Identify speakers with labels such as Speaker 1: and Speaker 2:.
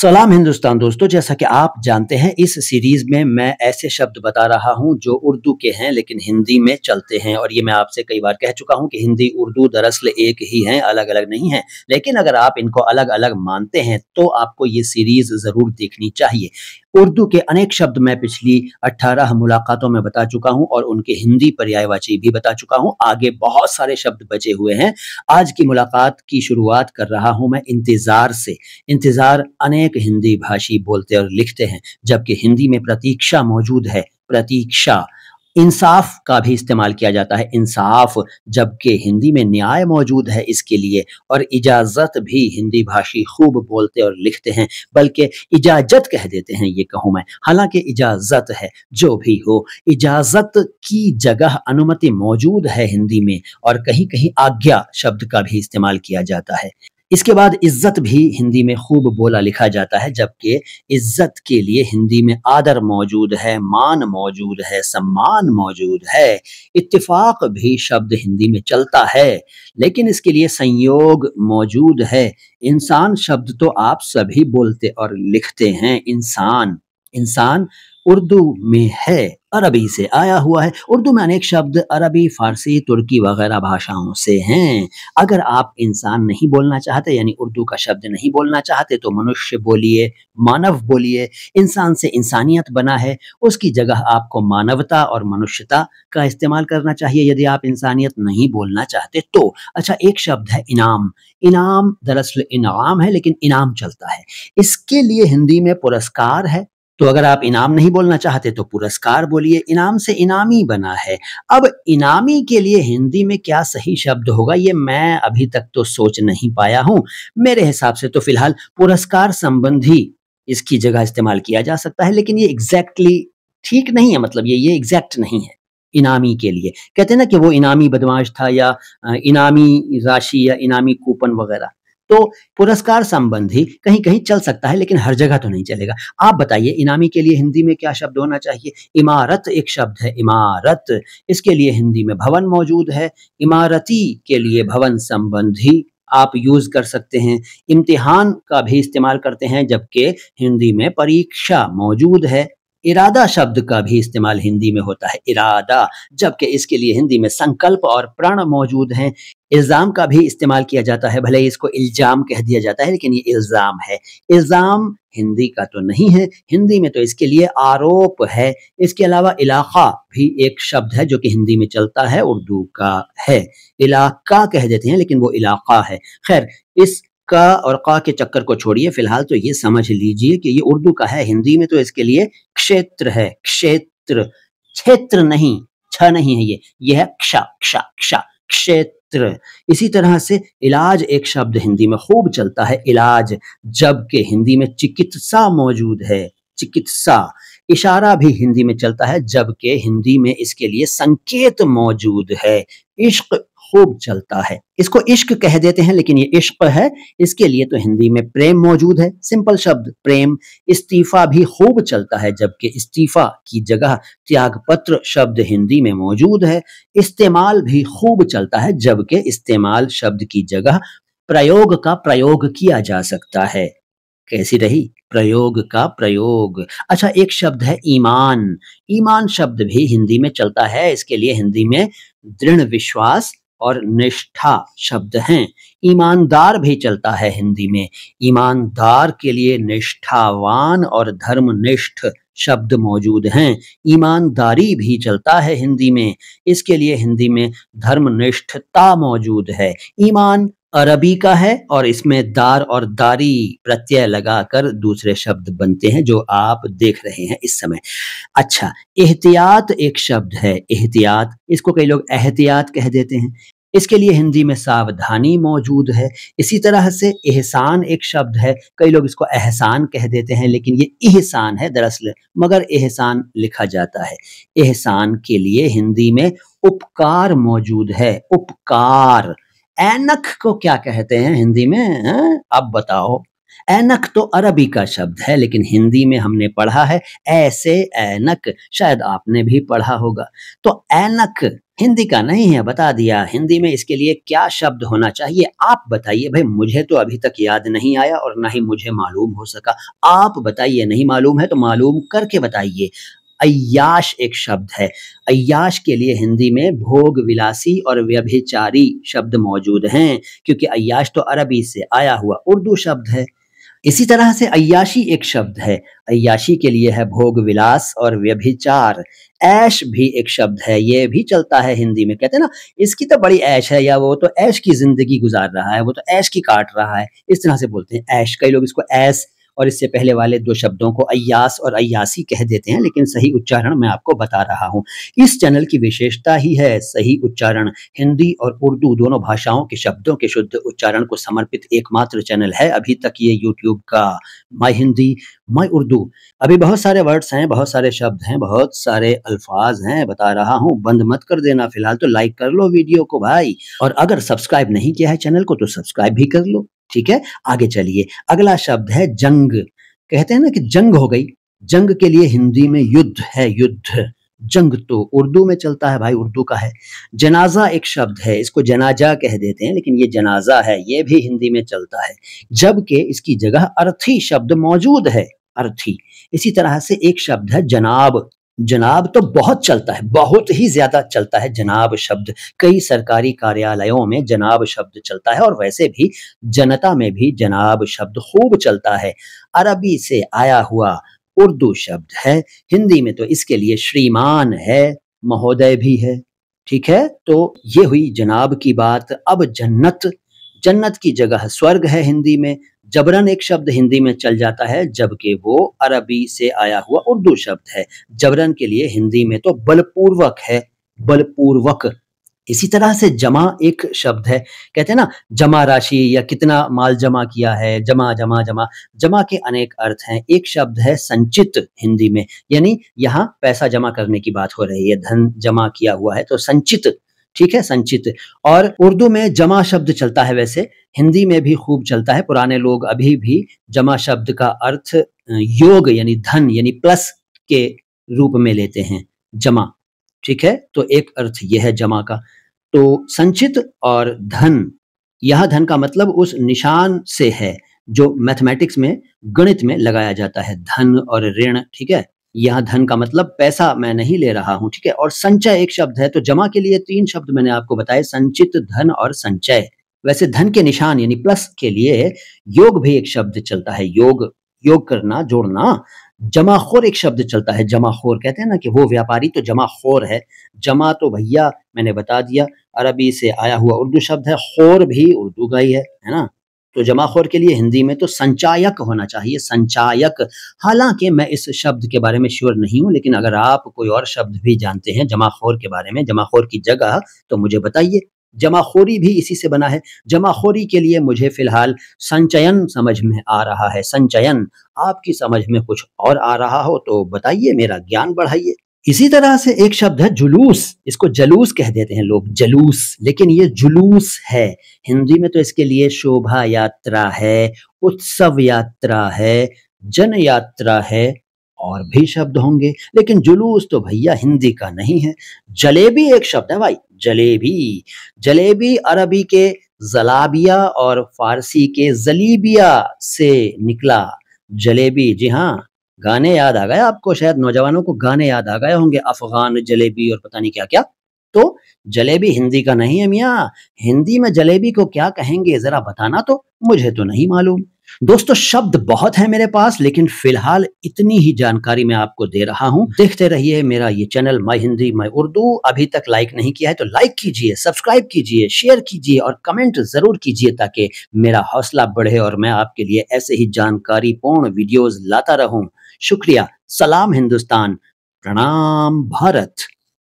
Speaker 1: सलाम हिंदुस्तान दोस्तों जैसा कि आप जानते हैं इस सीरीज में मैं ऐसे शब्द बता रहा हूं जो उर्दू के हैं लेकिन हिंदी में चलते हैं और ये मैं आपसे कई बार कह चुका हूं कि हिंदी उर्दू दरअसल एक ही हैं अलग अलग नहीं हैं लेकिन अगर आप इनको अलग अलग मानते हैं तो आपको ये सीरीज ज़रूर देखनी चाहिए उर्दू के अनेक शब्द मैं पिछली 18 मुलाकातों में बता चुका हूं और उनके हिंदी पर्यायवाची भी बता चुका हूं आगे बहुत सारे शब्द बचे हुए हैं आज की मुलाकात की शुरुआत कर रहा हूं मैं इंतजार से इंतजार अनेक हिंदी भाषी बोलते और लिखते हैं जबकि हिंदी में प्रतीक्षा मौजूद है प्रतीक्षा इंसाफ का भी इस्तेमाल किया जाता है इंसाफ जबकि हिंदी में न्याय मौजूद है इसके लिए और इजाज़त भी हिंदी भाषी खूब बोलते और लिखते हैं बल्कि इजाजत कह देते हैं ये कहूँ मैं हालांकि इजाज़त है जो भी हो इजाज़त की जगह अनुमति मौजूद है हिंदी में और कहीं कहीं आज्ञा शब्द का भी इस्तेमाल किया जाता है इसके बाद इज्जत भी हिंदी में खूब बोला लिखा जाता है जबकि इज्जत के लिए हिंदी में आदर मौजूद है मान मौजूद है सम्मान मौजूद है इत्तेफाक भी शब्द हिंदी में चलता है लेकिन इसके लिए संयोग मौजूद है इंसान शब्द तो आप सभी बोलते और लिखते हैं इंसान इंसान उर्दू में है अरबी से आया हुआ है उर्दू में अनेक शब्द अरबी फारसी तुर्की वगैरह भाषाओं से हैं अगर आप इंसान नहीं बोलना चाहते यानी उर्दू का शब्द नहीं बोलना चाहते तो मनुष्य बोलिए मानव बोलिए इंसान से इंसानियत बना है उसकी जगह आपको मानवता और मनुष्यता का इस्तेमाल करना चाहिए यदि आप इंसानियत नहीं बोलना चाहते तो अच्छा एक शब्द है इनाम इनाम दरअसल इनाम है लेकिन इनाम चलता है इसके लिए हिंदी में पुरस्कार है तो अगर आप इनाम नहीं बोलना चाहते तो पुरस्कार बोलिए इनाम से इनामी बना है अब इनामी के लिए हिंदी में क्या सही शब्द होगा ये मैं अभी तक तो सोच नहीं पाया हूं मेरे हिसाब से तो फिलहाल पुरस्कार संबंधी इसकी जगह इस्तेमाल किया जा सकता है लेकिन ये एग्जैक्टली exactly ठीक नहीं है मतलब ये ये एग्जैक्ट नहीं है इनामी के लिए कहते हैं ना कि वो इनामी बदमाश था या इनामी राशि या इनामी कूपन वगैरह तो पुरस्कार संबंधी कहीं कहीं चल सकता है लेकिन हर जगह तो नहीं चलेगा आप बताइए इनामी के लिए हिंदी में क्या शब्द होना चाहिए इमारत एक शब्द है इमारत इसके लिए हिंदी में भवन मौजूद है इमारती के लिए भवन संबंधी आप यूज कर सकते हैं इम्तिहान का भी इस्तेमाल करते हैं जबकि हिंदी में परीक्षा मौजूद है इरादा शब्द का भी इस्तेमाल हिंदी में होता है इरादा जबकि इसके लिए हिंदी में संकल्प और प्रण मौजूद हैं इल्ज़ाम का भी इस्तेमाल किया जाता है भले इसको इल्जाम कह दिया जाता है लेकिन ये इल्ज़ाम है इल्ज़ाम हिंदी का तो नहीं है हिंदी में तो इसके लिए आरोप है इसके अलावा इलाका भी एक शब्द है जो कि हिंदी में चलता है उर्दू का है इलाका कह देते हैं लेकिन वो इलाका है खैर इस का और का के चक्कर को छोड़िए फिलहाल तो ये समझ लीजिए कि ये उर्दू का है हिंदी में तो इसके लिए क्षेत्र है क्षेत्र क्षेत्र नहीं छ नहीं है ये ये क्षा क्षेत्र इसी तरह से इलाज एक शब्द हिंदी में खूब चलता है इलाज जबकि हिंदी में चिकित्सा मौजूद है चिकित्सा इशारा भी हिंदी में चलता है जबकि हिंदी में इसके लिए संकेत मौजूद है इश्क खूब चलता है इसको इश्क कह देते हैं लेकिन ये इश्क है इसके लिए तो हिंदी में प्रेम मौजूद है सिंपल शब्द प्रेम इस्तीफा भी खूब चलता है जबकि इस्तीफा की जगह त्याग पत्र शब्द हिंदी में मौजूद है इस्तेमाल भी खूब चलता है जबकि इस्तेमाल शब्द की जगह प्रयोग का प्रयोग किया जा सकता है कैसी रही प्रयोग का प्रयोग अच्छा एक शब्द है ईमान ईमान शब्द भी हिंदी में चलता है इसके लिए हिंदी में दृढ़ विश्वास और निष्ठा शब्द हैं ईमानदार भी चलता है हिंदी में ईमानदार के लिए निष्ठावान और धर्मनिष्ठ शब्द मौजूद हैं ईमानदारी भी चलता है हिंदी में इसके लिए हिंदी में धर्मनिष्ठता मौजूद है ईमान अरबी का है और इसमें दार और दारी प्रत्यय लगाकर दूसरे शब्द बनते हैं जो आप देख रहे हैं इस समय अच्छा एहतियात एक शब्द है एहतियात इसको कई लोग एहतियात कह देते हैं इसके लिए हिंदी में सावधानी मौजूद है इसी तरह से एहसान एक शब्द है कई लोग इसको एहसान कह देते हैं लेकिन ये एहसान है दरअसल मगर एहसान लिखा जाता है एहसान के लिए हिंदी में उपकार मौजूद है उपकार ऐनक को क्या कहते हैं हिंदी में है? अब बताओ ऐनक तो अरबी का शब्द है लेकिन हिंदी में हमने पढ़ा है ऐसे ऐनक शायद आपने भी पढ़ा होगा तो ऐनक हिंदी का नहीं है बता दिया हिंदी में इसके लिए क्या शब्द होना चाहिए आप बताइए भाई मुझे तो अभी तक याद नहीं आया और ना ही मुझे मालूम हो सका आप बताइए नहीं मालूम है तो मालूम करके बताइए अयाश एक शब्द है अयाश के लिए हिंदी में भोग विलासी और व्यभिचारी शब्द मौजूद हैं क्योंकि अयाश तो अरबी से आया हुआ उर्दू शब्द है इसी तरह से अयाशी एक शब्द है अयाशी के लिए है भोग विलास और व्यभिचार ऐश भी एक शब्द है ये भी चलता है हिंदी में कहते हैं ना इसकी तो बड़ी ऐश है या वो तो ऐश की जिंदगी गुजार रहा है वो तो ऐश की काट रहा है इस तरह से बोलते हैं ऐश कई लोग इसको ऐश और इससे पहले वाले दो शब्दों को अयास और अयासी कह देते हैं लेकिन सही उच्चारण मैं आपको बता रहा हूँ इस चैनल की विशेषता ही है सही उच्चारण हिंदी और उर्दू दोनों भाषाओं के शब्दों के शुद्ध उच्चारण को समर्पित एकमात्र चैनल है अभी तक ये यूट्यूब का माई हिंदी माई उर्दू अभी बहुत सारे वर्ड्स हैं बहुत सारे शब्द हैं बहुत सारे अल्फाज हैं बता रहा हूँ बंद मत कर देना फिलहाल तो लाइक कर लो वीडियो को भाई और अगर सब्सक्राइब नहीं किया है चैनल को तो सब्सक्राइब भी कर लो ठीक है आगे चलिए अगला शब्द है जंग कहते हैं ना कि जंग हो गई जंग के लिए हिंदी में युद्ध है युद्ध जंग तो उर्दू में चलता है भाई उर्दू का है जनाजा एक शब्द है इसको जनाजा कह देते हैं लेकिन ये जनाजा है ये भी हिंदी में चलता है जबकि इसकी जगह अर्थी शब्द मौजूद है अर्थी इसी तरह से एक शब्द है जनाब जनाब तो बहुत चलता है बहुत ही ज्यादा चलता है जनाब शब्द कई सरकारी कार्यालयों में जनाब शब्द चलता है और वैसे भी जनता में भी जनाब शब्द खूब चलता है अरबी से आया हुआ उर्दू शब्द है हिंदी में तो इसके लिए श्रीमान है महोदय भी है ठीक है तो ये हुई जनाब की बात अब जन्नत जन्नत की जगह स्वर्ग है हिंदी में जबरन एक शब्द हिंदी में चल जाता है जबकि वो अरबी से आया हुआ उर्दू शब्द है जबरन के लिए हिंदी में तो बलपूर्वक है बलपूर्वक इसी तरह से जमा एक शब्द है कहते हैं ना जमा राशि या कितना माल जमा किया है जमा जमा जमा जमा के अनेक अर्थ हैं एक शब्द है संचित हिंदी में यानी यहाँ पैसा जमा करने की बात हो रही है धन जमा किया हुआ है तो संचित ठीक है संचित और उर्दू में जमा शब्द चलता है वैसे हिंदी में भी खूब चलता है पुराने लोग अभी भी जमा शब्द का अर्थ योग यानी धन यानी प्लस के रूप में लेते हैं जमा ठीक है तो एक अर्थ यह है जमा का तो संचित और धन यह धन का मतलब उस निशान से है जो मैथमेटिक्स में गणित में लगाया जाता है धन और ऋण ठीक है यहाँ धन का मतलब पैसा मैं नहीं ले रहा हूं ठीक है और संचय एक शब्द है तो जमा के लिए तीन शब्द मैंने आपको बताए संचित धन और संचय वैसे धन के निशान यानी प्लस के लिए योग भी एक शब्द चलता है योग योग करना जोड़ना जमाखोर एक शब्द चलता है जमाखोर कहते हैं ना कि वो व्यापारी तो जमाखोर है जमा तो भैया मैंने बता दिया अरबी से आया हुआ उर्दू शब्द है खोर भी उर्दू का ही है है ना तो जमाखोर के लिए हिंदी में तो संचायक होना चाहिए संचायक हालांकि मैं इस शब्द के बारे में श्योर नहीं हूँ लेकिन अगर आप कोई और शब्द भी जानते हैं जमाखोर के बारे में जमाखोर की जगह तो मुझे बताइए जमाखोरी भी इसी से बना है जमाखोरी के लिए मुझे फिलहाल संचयन समझ में आ रहा है संचयन आपकी समझ में कुछ और आ रहा हो तो बताइए मेरा ज्ञान बढ़ाइए इसी तरह से एक शब्द है जुलूस इसको जलूस कह देते हैं लोग जलूस लेकिन ये जुलूस है हिंदी में तो इसके लिए शोभा यात्रा है उत्सव यात्रा है जन यात्रा है और भी शब्द होंगे लेकिन जुलूस तो भैया हिंदी का नहीं है जलेबी एक शब्द है भाई जलेबी जलेबी अरबी के जलाबिया और फारसी के जलीबिया से निकला जलेबी जी हाँ गाने याद आ गए आपको शायद नौजवानों को गाने याद आ गए होंगे अफगान जलेबी और पता नहीं क्या क्या तो जलेबी हिंदी का नहीं है मियाँ हिंदी में जलेबी को क्या कहेंगे जरा बताना तो मुझे तो नहीं मालूम दोस्तों शब्द बहुत है मेरे पास लेकिन फिलहाल इतनी ही जानकारी मैं आपको दे रहा हूँ देखते रहिए मेरा ये channel my Hindi my Urdu अभी तक लाइक नहीं किया है तो लाइक कीजिए सब्सक्राइब कीजिए शेयर कीजिए और कमेंट जरूर कीजिए ताकि मेरा हौसला बढ़े और मैं आपके लिए ऐसे ही जानकारी पूर्ण वीडियोज लाता रहूं शुक्रिया सलाम हिंदुस्तान प्रणाम भारत